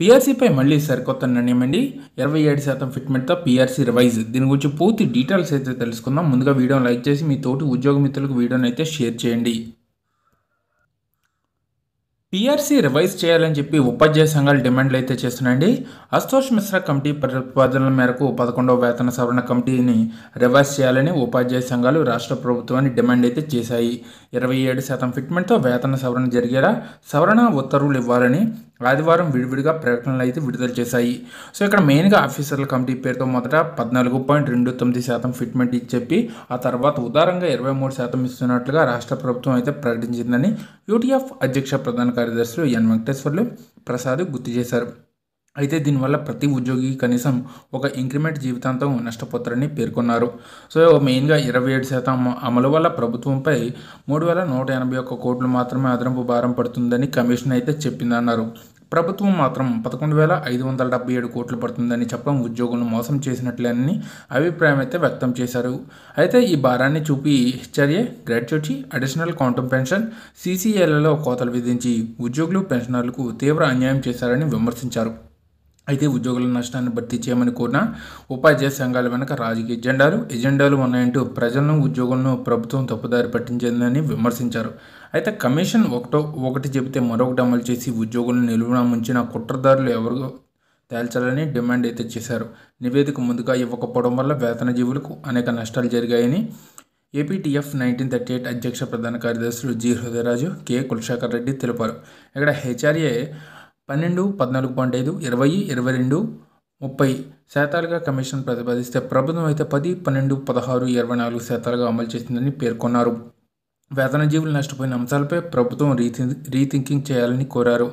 పీఆర్సీపై మళ్ళీ సరికొత్త నిర్ణయం అండి ఇరవై ఏడు శాతం ఫిట్మెంట్తో పీఆర్సీ రివైజ్ దీని గురించి పూర్తి డీటెయిల్స్ అయితే తెలుసుకుందాం ముందుగా వీడియోని లైక్ చేసి మీ తోటి ఉద్యోగ మిత్రులకు వీడియోని అయితే షేర్ చేయండి పీఆర్సీ రివైజ్ చేయాలని చెప్పి ఉపాధ్యాయ సంఘాలు డిమాండ్లు అయితే చేస్తున్నాయండి అస్తోష్ మిశ్రా కమిటీ ప్రతిపాదనల మేరకు పదకొండవ వేతన సవరణ కమిటీని రివైజ్ చేయాలని ఉపాధ్యాయ సంఘాలు రాష్ట్ర ప్రభుత్వాన్ని డిమాండ్ అయితే చేశాయి ఇరవై ఏడు శాతం ఫిట్మెంట్తో వేతన సవరణ జరిగేలా సవరణ ఉత్తర్వులు ఇవ్వాలని ఆదివారం విడివిడిగా ప్రకటనలు అయితే విడుదల చేశాయి సో ఇక్కడ మెయిన్గా ఆఫీసర్ల కమిటీ పేరుతో మొదట పద్నాలుగు పాయింట్ రెండు తొమ్మిది శాతం ఫిట్మెంట్ ఇచ్చి చెప్పి ఆ తర్వాత ఉదారంగా ఇరవై మూడు శాతం ఇస్తున్నట్లుగా రాష్ట్ర ప్రభుత్వం అయితే ప్రకటించిందని యూటీఎఫ్ అధ్యక్ష ప్రధాన కార్యదర్శులు ఎన్ వెంకటేశ్వర్లు ప్రసాద్ గుర్తు చేశారు అయితే దీనివల్ల ప్రతి ఉద్యోగి కనీసం ఒక ఇంక్రిమెంట్ జీవితాంతం నష్టపోతారని పేర్కొన్నారు సో మెయిన్గా ఇరవై ఏడు శాతం అమలు వల్ల ప్రభుత్వంపై మూడు వేల నూట ఎనభై ఒక్క కోట్లు మాత్రమే అదనపు భారం పడుతుందని కమిషన్ అయితే చెప్పిందన్నారు ప్రభుత్వం మాత్రం పదకొండు వేల ఐదు వందల డెబ్బై ఏడు కోట్లు పడుతుందని చెప్పడం ఉద్యోగులను మోసం చేసినట్లేనని అభిప్రాయం అయితే వ్యక్తం చేశారు అయితే ఈ భారాన్ని చూపి HRA gratuity additional quantum pension సీసీఏలలో కోతలు విధించి ఉద్యోగులు పెన్షనర్లకు తీవ్ర అన్యాయం చేశారని విమర్శించారు అయితే ఉద్యోగుల నష్టాన్ని భర్తీ చేయమని కోరిన ఉపాధ్యాయ సంఘాల వెనక రాజకీయ ఎజెండాలు ఎజెండాలు ఉన్నాయంటూ ప్రజలను ఉద్యోగులను ప్రభుత్వం తప్పుదారి పట్టించిందని విమర్శించారు అయితే కమిషన్ ఒకటో ఒకటి చెబితే మరొకటి అమలు చేసి ఉద్యోగులను నిలువున ముంచిన కుట్రదారులు ఎవరు తేల్చాలని డిమాండ్ అయితే చేశారు నివేదిక ముందుగా ఇవ్వకపోవడం వల్ల వేతనజీవులకు అనేక నష్టాలు జరిగాయని ఏపీటీఎఫ్ నైన్టీన్ థర్టీ ఎయిట్ అధ్యక్ష ప్రధాన కార్యదర్శులు జి హృదయరాజు కె కులశేఖర్ రెడ్డి తెలిపారు ఇక్కడ హెచ్ఆర్ఏ పన్నెండు పద్నాలుగు పాయింట్ ఐదు ఇరవై ఇరవై రెండు ముప్పై శాతాలుగా కమిషన్ ప్రతిపాదిస్తే ప్రభుత్వం అయితే పది పన్నెండు పదహారు ఇరవై నాలుగు శాతాలుగా అమలు చేసిందని పేర్కొన్నారు వేతన జీవులు నష్టపోయిన అంశాలపై ప్రభుత్వం రీథింకింగ్ చేయాలని కోరారు